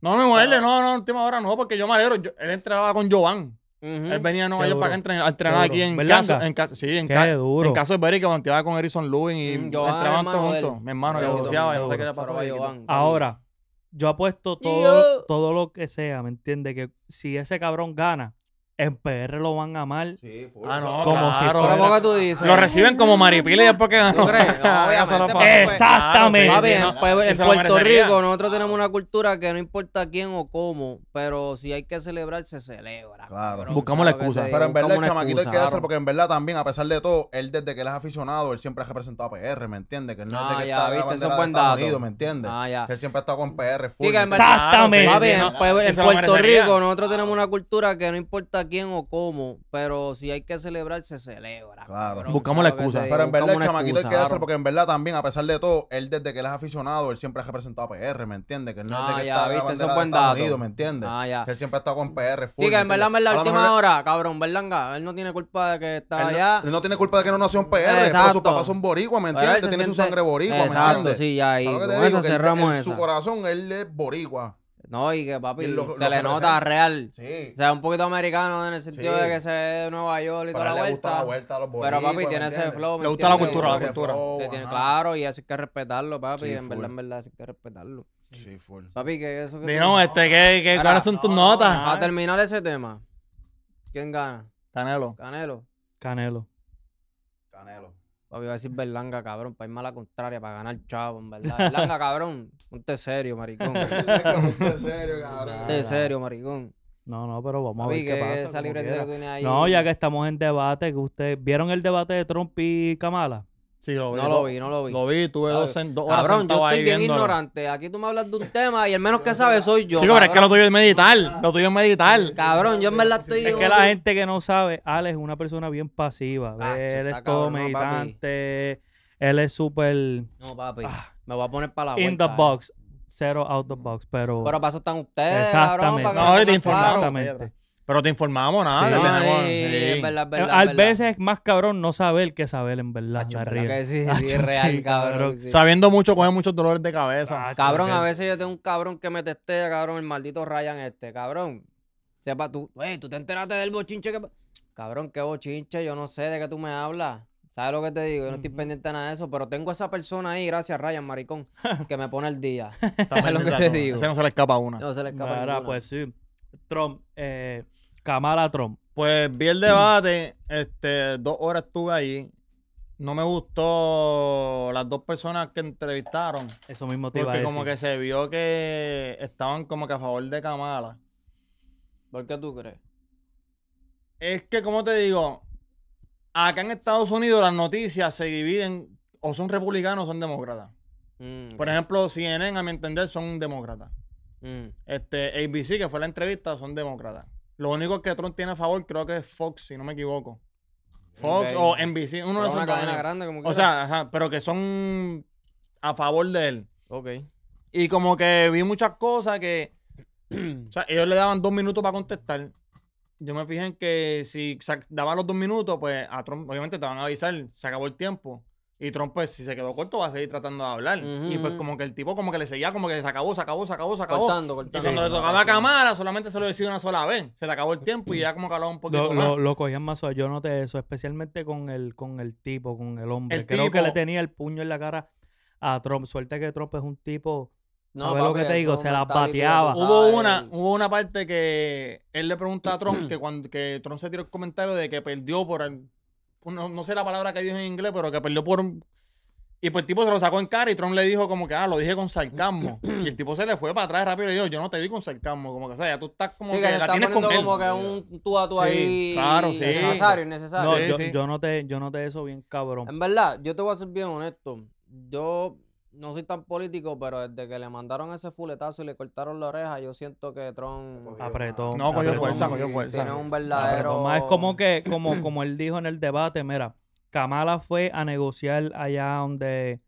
No me muerde, ah. no, no, no, última hora no, porque yo me alegro. él entrenaba con Jovan. Él venía a Nueva York para entrenar, entrenar aquí en casa, en casa. Sí, en, casa. en caso de Berry que iba con Erison Lubin y mm, todos juntos. Mi hermano yo asociaba, no sé qué le pasó. Ahora, yo apuesto todo, todo lo que sea, ¿me entiendes? Que si ese cabrón gana, en PR lo van a amar. Sí, ah, no, como si fuera... tú Lo reciben como y después que pues, Exactamente. Pues, en, Puerto Rico nosotros tenemos una cultura que no importa quién o cómo, pero si hay que celebrar, se celebra. Claro. Buscamos la excusa. Pero en verdad el chamaquito hay que hacer, porque en verdad también, a pesar de todo, él desde que él es aficionado, él siempre ha representado a PR, ¿me entiendes? Que él no es de ah, que está en ¿me entiendes? Ah, ya. Que él siempre ha estado con PR. Exactamente. en Puerto Rico nosotros tenemos una cultura que no importa quién o cómo, pero si hay que celebrar, se celebra. Claro. Buscamos la excusa. Pero en verdad, el chamaquito hay que hacer, porque en verdad también, a pesar de todo, él desde que él es aficionado, él siempre ha representado a PR, ¿me entiendes? Que él no es de ah, que está viste, ¿me entiendes? Ah, ya. Que él siempre ha estado con PR. sí, que en verdad, en la última hora, cabrón, Berlanga, él no tiene culpa de que está allá. él no tiene culpa de que no nació en PR, Exacto. pero sus papás son boricuas, ¿me entiendes? Tiene su sangre boricua, ¿me entiendes? sí, ya ahí. Con eso cerramos eso. su corazón, él es boricua. No, y que papi, se le nota real. Sí. O sea, un poquito americano en el sentido de que se ve de Nueva York y toda la vuelta. Gusta la vuelta a los pero papi tiene ese flow. Le gusta la cultura, la cultura. tiene, claro, y así que respetarlo, papi. en verdad, en verdad, así que respetarlo. Sí, fuerte. Papi, que eso que. Dino, este, ¿qué, qué, cuáles son tus notas? Para terminar ese tema, ¿quién gana? Canelo. Canelo. Canelo. Papi, iba a decir Berlanga, cabrón, para irme a la contraria, para ganar chavo, en verdad. Berlanga, cabrón, ponte serio, maricón. ponte serio, cabrón. Ponte serio, maricón. No, no, pero vamos a ver qué pasa. Esa ahí. No, ya que estamos en debate, que ustedes vieron el debate de Trump y Kamala. Sí, lo vi. No lo vi, no lo vi. Lo vi, tuve dos, dos Cabrón, yo estoy bien ignorante. Aquí tú me hablas de un tema y el menos que sabe soy yo. Sí, pero es que lo tuyo es meditar. Lo tuyo es meditar. Cabrón, yo en verdad estoy... Es que la gente que no sabe, Alex es una persona bien pasiva. él es todo meditante. Él es súper... No, papi. Ah, me voy a poner para la in In the eh. box. Cero out the box, pero... Pero para eso están ustedes, Cabrón, para no, te Exactamente. Pero te informamos nada. Sí. en verdad, verdad, eh, veces es más cabrón no saber que saber, en verdad. Acho, es real, cabrón. Sabiendo mucho, coge muchos dolores de cabeza. cabrón, a veces yo tengo un cabrón que me testea, cabrón, el maldito Ryan este, cabrón. Sepa tú, güey, tú te enteraste del bochinche que... Cabrón, qué bochinche, yo no sé de qué tú me hablas. ¿Sabes lo que te digo? Yo no estoy pendiente de nada de eso, pero tengo a esa persona ahí, gracias Ryan, maricón, que me pone el día. ¿Sabes lo que te digo? Ese no se le escapa una. No se le escapa pues sí. Trump, eh, Kamala Trump. Pues vi el debate, este, dos horas estuve ahí. No me gustó las dos personas que entrevistaron. Eso mismo te Porque como que se vio que estaban como que a favor de Kamala. ¿Por qué tú crees? Es que, como te digo, acá en Estados Unidos las noticias se dividen o son republicanos o son demócratas. Mm, Por ejemplo, CNN, a mi entender, son demócratas. Mm. Este, ABC, que fue la entrevista, son demócratas. Lo único que Trump tiene a favor creo que es Fox, si no me equivoco. Fox o NBC, uno de esos. Una cadena grande como O sea, ajá, pero que son a favor de él. Ok. Y como que vi muchas cosas que. o sea, ellos le daban dos minutos para contestar. Yo me fijé en que si daban los dos minutos, pues a Trump, obviamente te van a avisar, se acabó el tiempo. Y Trump, pues, si se quedó corto, va a seguir tratando de hablar. y pues, como que el tipo, como que le seguía, como que se acabó, se acabó, se acabó, se acabó. Y cuando le tocaba la cámara, solamente se lo decía una sola vez. Se le acabó el tiempo y ya como que hablaba un poquito. Lo, más. lo, cogían más. Yo noté eso, especialmente con el, con el tipo, con el hombre. El Creo que le tenía el puño en la cara a Trump. Suerte que Trump es un tipo. No, ¿Sabes lo que te digo? Se las bateaba. Hubo una, hubo una parte que él le pregunta a Trump que cuando que Trump se tiró el comentario de que perdió por no, no sé la palabra que dijo en inglés, pero que perdió por Y pues el tipo se lo sacó en cara y Trump le dijo como que, ah, lo dije con sarcasmo. y el tipo se le fue para atrás rápido y dijo, yo no te vi con sarcasmo. Como que, o sea, ya tú estás como que, la tienes con él. como que un tú a tú ahí. Claro, sí. Innecesario, innecesario. No, sí, yo, no te yo noté eso bien cabrón. En verdad, yo te voy a ser bien honesto. Yo no soy tan político, pero desde que le mandaron ese fuletazo y le cortaron la oreja, yo siento que Trump apretó. No, cogió fuerza, cogió fuerza. Tiene un verdadero. es como que, como, como él dijo en el debate, mira, Kamala fue a negociar allá donde.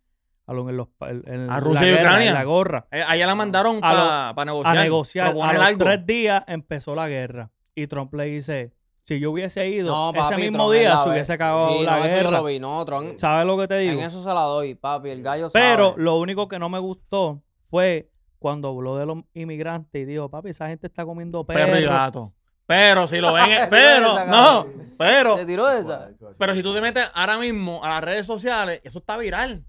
A, lo, en los, en a Rusia y Ucrania. la gorra. Eh, allá la mandaron para negociar. A negociar. A los tres días empezó la guerra. Y Trump le dice: si yo hubiese ido ese mismo día, se hubiese acabado la guerra. lo ¿Sabes lo que te digo? En eso se la doy, papi. El gallo Pero lo único que no me gustó fue cuando habló de los inmigrantes y dijo, papi, esa gente está comiendo perro. y gato. Pero si lo ven, pero, no, pero. Pero si tú te metes ahora mismo a las redes sociales, eso está viral.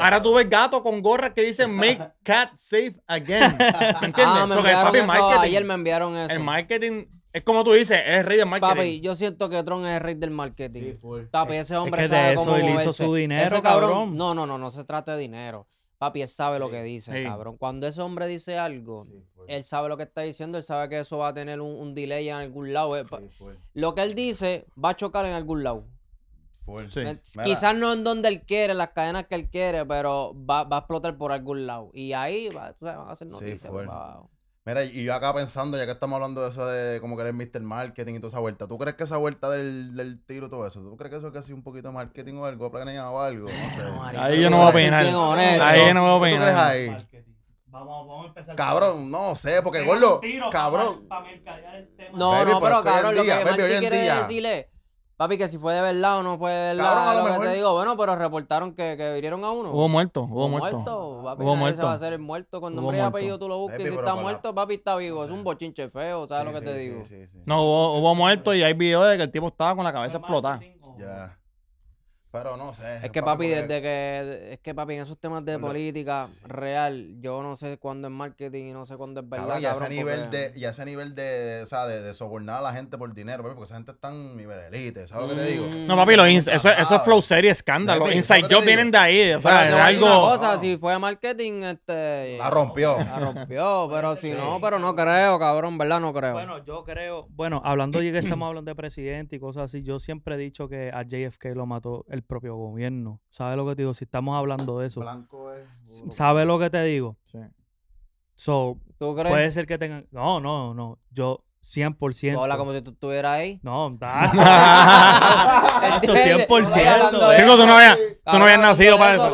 Ahora tú ves gato con gorra que dice Make Cat Safe Again. ¿Me ah, entiendes? Porque el papi, ayer me enviaron eso. El marketing es como tú dices, es rey del marketing. Papi, yo siento que Tron es rey del marketing. Papi, ese hombre es sabe de eso cómo él hizo su dinero, cabrón, No, no, no, no se trata de dinero. Papi, él sabe lo que dice, cabrón. Cuando ese hombre dice algo, él sabe lo que está diciendo, él sabe que eso va a tener un, delay en algún lado. Eh, lo que él dice va a chocar en algún lado. Quizás no en donde él quiere, en las cadenas que él quiere, pero va, a explotar por algún lado. Y ahí va, va a hacer noticias. Sí, Mira, y yo acá pensando, ya que estamos hablando de eso de como que eres Mr. Marketing y toda esa vuelta, ¿tú crees que esa vuelta del, del tiro, todo eso, ¿tú crees que eso es casi un poquito de marketing o algo o algo? No sé. ahí yo no voy a opinar. Ahí yo no voy a opinar. ¿Tú crees ahí? Vamos, vamos a empezar. Cabrón, no sé, porque gordo. Cabrón. No, no, pues pero, cabrón, lo que decirle Papi, que si fue de verdad o no fue de verdad. lo, Que te digo, bueno, pero reportaron que, que a uno. Hubo muerto, hubo, muerto. muerto. muerto. va a ser el muerto. Con nombre y apellido tú lo busques. si está muerto, papi está vivo. Es un bochinche feo, ¿sabes lo que te digo? No, hubo, hubo muerto y hay videos de que el tipo estaba con la cabeza explotada. Ya. Pero no sé. Es que papi, desde que. Es que papi, en esos temas de política real, yo no sé cuándo es marketing y no sé cuándo es verdad. y, a ese nivel de, y ese nivel de, o sea, de, sobornar a la gente por dinero, porque esa gente está en nivel élite, ¿sabes lo que te digo? Mm. No, papi, eso, es flow serie escándalo. Inside Job vienen de ahí, o sea, es algo. Una cosa, si fue a marketing, este. La rompió. La rompió, pero si no, pero no creo, cabrón, ¿verdad? No creo. Bueno, yo creo. Bueno, hablando, de que estamos hablando de presidente y cosas así, yo siempre he dicho que a JFK lo mató el propio gobierno. ¿Sabes lo que te digo? Si estamos hablando de eso. Blanco ¿Sabes lo que te digo? Sí. So, ¿Tú crees? Puede ser que tengan. No, no, no. Yo, 100%. Hola, como si tú estuvieras ahí. No, tacho. 100%. tú no habías, nacido para eso.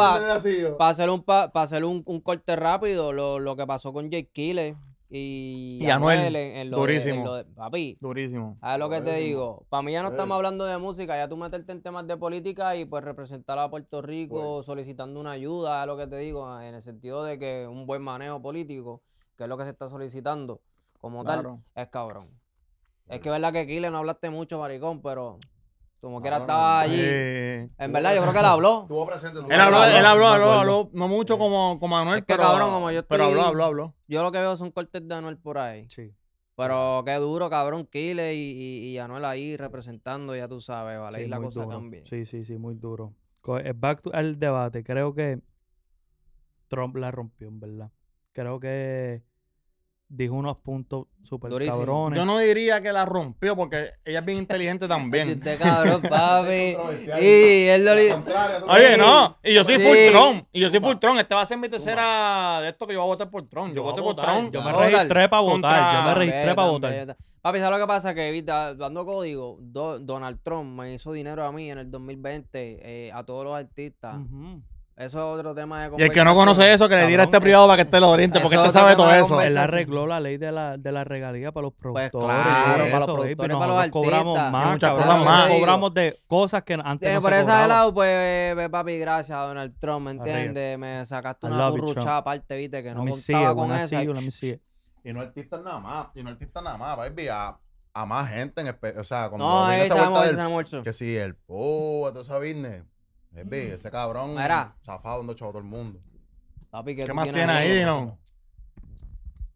Para, hacer, un, para hacer un, un corte rápido, lo, lo que pasó con Jake Killer y, y Anuel, en, durísimo. papi, durísimo. A lo que te digo. Para mí ya no estamos eh. hablando de música, ya tú meterte en temas de política y pues representar a Puerto Rico solicitando una ayuda, a lo que te digo, en el sentido de que un buen manejo político, que es lo que se está solicitando, como tal, es cabrón. Es que es verdad que Kile no hablaste mucho, maricón, pero como quiera estaba allí. Eh, en verdad, yo creo que él habló. Estuvo presente. Él habló, él habló, habló, No mucho como, como Anuel, pero, cabrón, como yo estoy, pero habló, habló, habló. Yo lo que veo son cortes de Anuel por ahí. Sí. Pero qué duro, cabrón, Kile y, y, y, Anuel ahí representando, ya tú sabes, ¿vale? y la cosa también Sí, sí, sí, muy duro. Back to, el debate, creo que Trump la rompió, en verdad. Creo que dijo unos puntos súper cabrones. Yo no diría que la rompió porque ella es bien inteligente también. cabrón, papi. y él Oye, no. Y yo soy sí. full Tron. Y yo soy full Tron. Este va a ser mi tercera de esto que yo voy a votar por Tron. Yo, voté por Tron. Yo me registré para votar. Yo me registré para votar. Papi, ¿sabes lo que pasa? Que, viste, dando código, Donald Trump me hizo dinero a mí en el 2020, eh, a todos los artistas. Eso es otro tema de Y el que no conoce eso, que le diera este privado para que esté lo oriente, porque él sabe todo eso. Él arregló la ley de la, de la regalía para los pues productores. para los productores, para los cobramos más, muchas cosas más. cobramos de cosas que antes no Por ese lado, pues, papi, gracias, a Donald Trump, ¿me entiendes? Me sacaste una burruchada aparte, viste, que no contaba con eso. Y no artistas nada más, y no artistas nada más, baby, a más gente, en o sea, cuando no, esa vuelta del, que si el po, todo sabines ese cabrón zafado donde echó todo el mundo. Papi, ¿qué, más tiene ahí, no?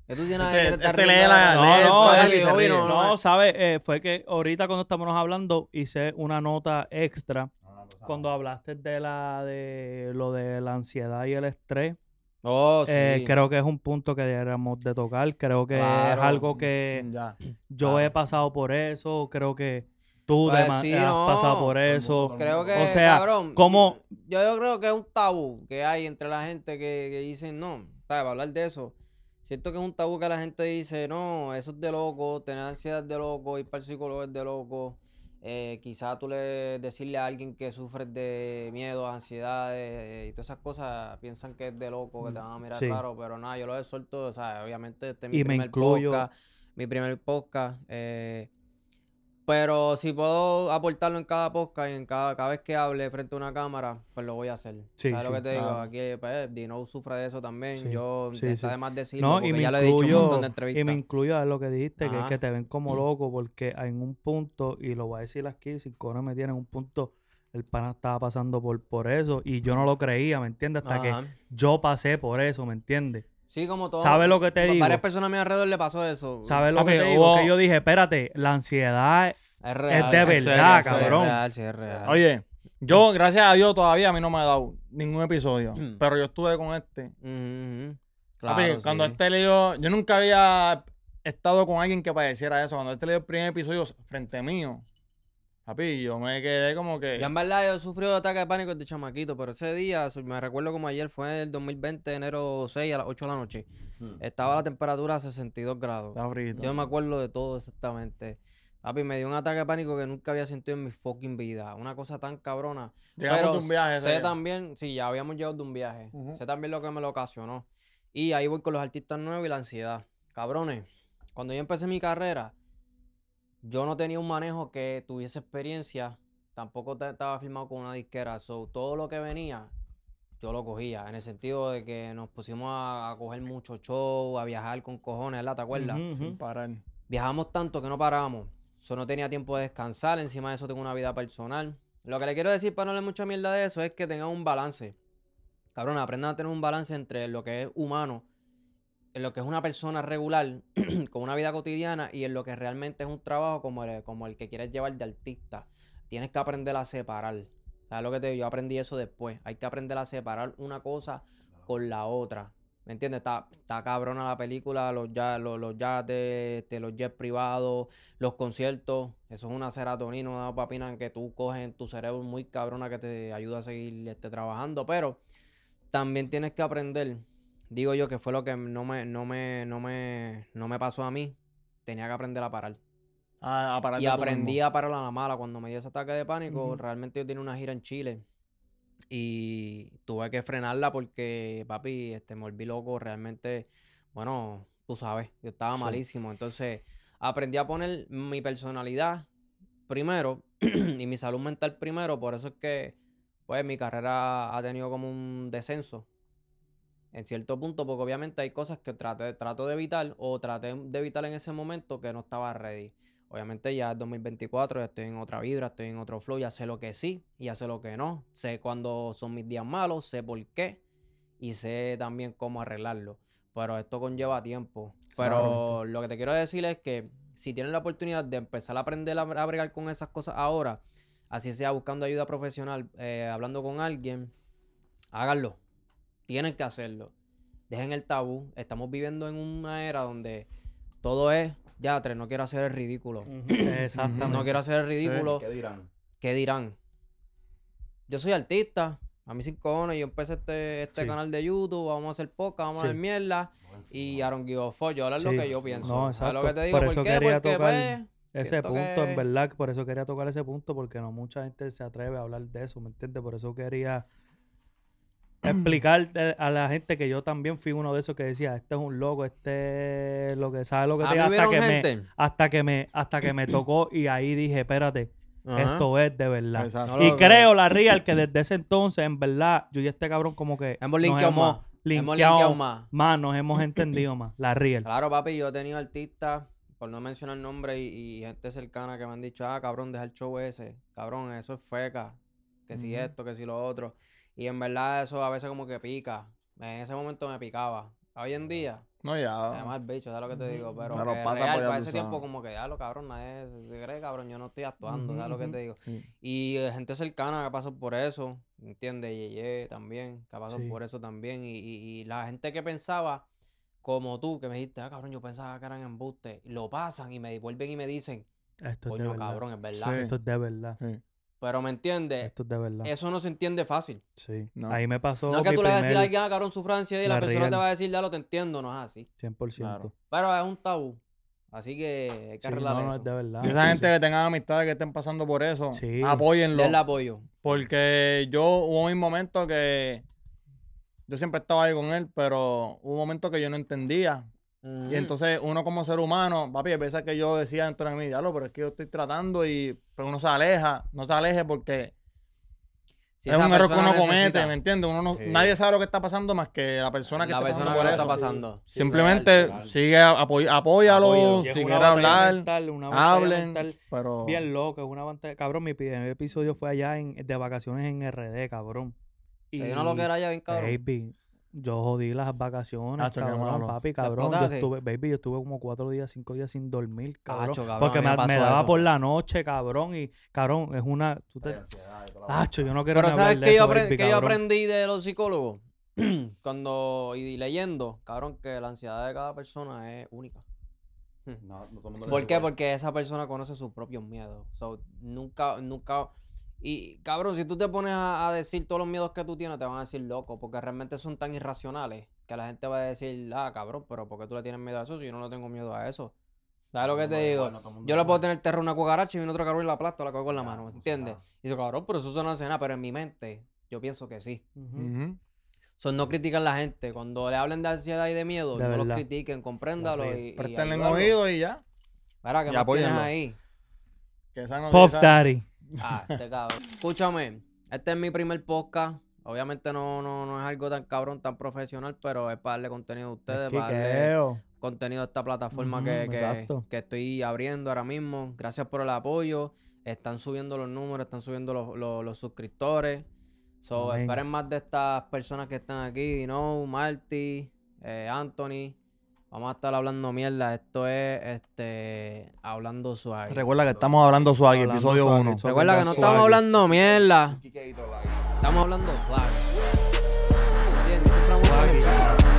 ¿Qué tú tienes este ahí? Este la... No, no, no, ¿sabes? Eh, fue que ahorita cuando estábamos hablando hice una nota extra ah, cuando hablaste de la de lo de la ansiedad y el estrés. Oh, eh, sí. creo que es un punto que deberíamos de tocar. Creo que es algo que mm, yo he pasado por eso. Creo que Tú pues, pasado por eso. Creo que, o sea, como... Yo, yo, creo que es un tabú que hay entre la gente que, dicen no. Para hablar de eso, siento que es un tabú que la gente dice, no, eso es de loco, tener ansiedad es de loco, ir para el psicólogo es de loco. Eh, quizá tú le decirle a alguien que sufre de miedo, ansiedades eh, y todas esas cosas, piensan que es de loco, que te van a mirar raro, pero nada, yo lo he suelto, o sea, obviamente este es mi primer podcast, mi primer podcast, eh, pero si puedo aportarlo en cada podcast y en cada, cada vez que hable frente a una cámara, pues lo voy a hacer. Sí, ¿Sabes lo que te digo? Aquí, pues, Dino sufre de eso también. yo intento de decirlo no, ya lo he dicho un montón de entrevistas. Y me incluyo a lo que dijiste, que es que te ven como loco porque en un punto, y lo voy a decir aquí, si corona me tiene en un punto, el pana estaba pasando por, por eso y yo no lo creía, ¿me entiendes? Hasta que yo pasé por eso, ¿me entiendes? Sí, como todo. ¿Sabes lo que te digo? Varias personas a mi alrededor le pasó eso. ¿Sabes lo ah, que te digo? yo dije, espérate, la ansiedad es, de verdad, cabrón. Es real, sí, es real. Oye, yo, gracias a Dios, todavía a mí no me ha dado ningún episodio. Mm. Pero yo estuve con este. Mm-hmm, mm-hmm. Claro, cuando este le dio, yo nunca había estado con alguien que padeciera eso. Cuando este le dio el primer episodio frente mío, Papi, yo me quedé como que. Ya en verdad yo sufrido de ataque de pánico de chamaquito, pero ese día, me recuerdo como ayer, fue el 2020, enero 6 a las 8 de la noche. Hmm. Estaba la temperatura a 62 grados. Está Yo me acuerdo de todo exactamente. Papi, me dio un ataque de pánico que nunca había sentido en mi fucking vida. Una cosa tan cabrona. Llegamos de un viaje. Sé también, sí, ya habíamos llegado de un viaje. Sé también lo que me lo ocasionó. Y ahí voy con los artistas nuevos y la ansiedad. Cabrones, cuando yo empecé mi carrera, yo no tenía un manejo que tuviese experiencia, tampoco estaba firmado con una disquera, so todo lo que venía yo lo cogía, en el sentido de que nos pusimos a, coger mucho show, a viajar con cojones, ¿la ¿Te acuerdas? parar. Viajamos tanto que no parábamos. Yo no tenía tiempo de descansar, encima de eso tengo una vida personal. Lo que le quiero decir para no le mucha mierda de eso es que tengan un balance. Cabrón, aprendan a tener un balance entre lo que es humano en lo que es una persona regular, con una vida cotidiana, y en lo que realmente es un trabajo como el, como el que quieres llevar de artista. Tienes que aprender a separar. ¿Sabes lo que te digo? Yo aprendí eso después. Hay que aprender a separar una cosa con la otra. ¿Me entiendes? Está, está cabrona la película, los, ya, los, yates, este, los jets privados, los conciertos. Eso es una serotonina, una papina que tú coges en tu cerebro muy cabrona que te ayuda a seguir este, trabajando. Pero también tienes que aprender digo yo que fue lo que no me, no me, no me, no me pasó a mí, tenía que aprender a parar. Ah, y aprendí a parar a la mala. Cuando me dio ese ataque de pánico, realmente yo tenía una gira en Chile. Y tuve que frenarla porque, papi, este, me volví loco. Realmente, bueno, tú sabes, yo estaba malísimo. Entonces, aprendí a poner mi personalidad primero y mi salud mental primero. Por eso es que, pues, mi carrera ha tenido como un descenso en cierto punto, porque obviamente hay cosas que trato de evitar o traté de evitar en ese momento que no estaba ready. Obviamente ya es 2024, ya estoy en otra vibra, estoy en otro flow, ya sé lo que sí, y ya sé lo que no, sé cuándo son mis días malos, sé por qué y sé también cómo arreglarlo. Pero esto conlleva tiempo. Pero lo que te quiero decir es que si tienes la oportunidad de empezar a aprender a, bregar con esas cosas ahora, así sea buscando ayuda profesional, eh, hablando con alguien, háganlo tienen que hacerlo. Dejen el tabú. Estamos viviendo en una era donde todo es, ya, tres, no quiero hacer el ridículo. Exactamente. No quiero hacer el ridículo. ¿Qué dirán? ¿Qué dirán? Yo soy artista, a mí sin cojones, yo empecé este, este canal de YouTube, vamos a hacer poca, vamos a hacer mierda. Y Aaron Guillofo, yo hablar lo que yo pienso. No, Lo que te digo? Por eso quería tocar pues? ese punto, en verdad, por eso quería tocar ese punto, porque no mucha gente se atreve a hablar de eso, ¿me entiendes? Por eso quería explicar a la gente que yo también fui uno de esos que decía, este es un loco, este lo que sabe lo que tiene hasta que me hasta que me hasta que me tocó y ahí dije, espérate, esto es de verdad. Y creo la real que desde ese entonces en verdad yo y este cabrón como que hemos linkeado más, hemos más. nos hemos entendido más, la real. Claro, papi, yo he tenido artistas por no mencionar nombres y, gente cercana que me han dicho, ah, cabrón, deja el show ese, cabrón, eso es feca, que si esto, que si lo otro. Y en verdad eso a veces como que pica. En ese momento me picaba. Hoy en día. No, ya. Además, bicho, ¿sabes lo que te digo? Pero, pasa ese tiempo, como que ya lo cabrón, nadie se cree, cabrón, yo no estoy actuando, ¿sabes lo que te digo? Y eh, gente cercana que pasó por eso, ¿entiendes? Yeye también, que pasó por eso también. Y, la gente que pensaba, como tú, que me dijiste, ah, cabrón, yo pensaba que eran embuste, lo pasan y me vuelven y me dicen, esto es de cabrón, es verdad. Esto es de verdad. Sí. Pero me entiendes. Esto es de verdad. Eso no se entiende fácil. Sí. Ahí me pasó. No es que tú le vas a decir a alguien, ah, cabrón, su Francia y la, persona te va a decir, ya lo te entiendo, no es así. 100%. Pero es un tabú. Así que hay que arreglar no, No, es de verdad. Y esa gente que tenga amistades que estén pasando por eso, sí. apóyenlo. Denle apoyo. Porque yo hubo un momento que yo siempre estaba ahí con él, pero hubo un momento que yo no entendía Mm. Y entonces uno como ser humano, papi, a veces que yo decía dentro de mí, diablo, pero es que yo estoy tratando y pero uno se aleja, no se aleje porque es un error que uno comete, ¿me entiendes? Uno no, Nadie sabe lo que está pasando más que la persona que, la persona que está pasando. Simplemente sigue, apoy, apóyalo, si quiere hablar, mental, hablen. pero... Bien loco, es una Cabrón, mi primer episodio fue allá en, de vacaciones en RD, cabrón. Y... Hay una loquera allá bien cabrón. Yo jodí las vacaciones, cabrón, papi, cabrón. Yo estuve, baby, yo estuve como cuatro días, cinco días sin dormir, cabrón. porque me, daba por la noche, cabrón. Y, cabrón, es una... yo no quiero Pero ¿sabes qué yo, aprendí de los psicólogos? Cuando... Y leyendo, cabrón, que la ansiedad de cada persona es única. ¿Por qué? Porque esa persona conoce sus propios miedos. So, nunca, nunca y cabrón, si tú te pones a, decir todos los miedos que tú tienes, te van a decir loco, porque realmente son tan irracionales que la gente va a decir, ah, cabrón, pero ¿por qué tú le tienes miedo a eso si yo no le tengo miedo a eso? ¿Sabes lo que te digo? yo le puedo tener terror a una cucaracha y viene otro cabrón y la aplasto, la cojo con la mano, mano, ¿entiendes? Y digo, cabrón, pero eso no hace nada, pero en mi mente yo pienso que sí. Son no critican a la gente. Cuando le hablen de ansiedad y de miedo, no los critiquen, compréndalo y. oído y ya. Para que me ahí. Que Pop Daddy. Ah, este cabrón. Escúchame, este es mi primer podcast. Obviamente no, no, no es algo tan cabrón, tan profesional, pero es para darle contenido a ustedes, para darle contenido a esta plataforma que, que, estoy abriendo ahora mismo. Gracias por el apoyo. Están subiendo los números, están subiendo los, suscriptores. So, esperen más de estas personas que están aquí, ¿no? Marty, eh, Anthony. Vamos a estar hablando mierda. Esto es este hablando suave. Recuerda que estamos hablando suave, episodio 1. Recuerda que no estamos hablando mierda. Estamos hablando suave.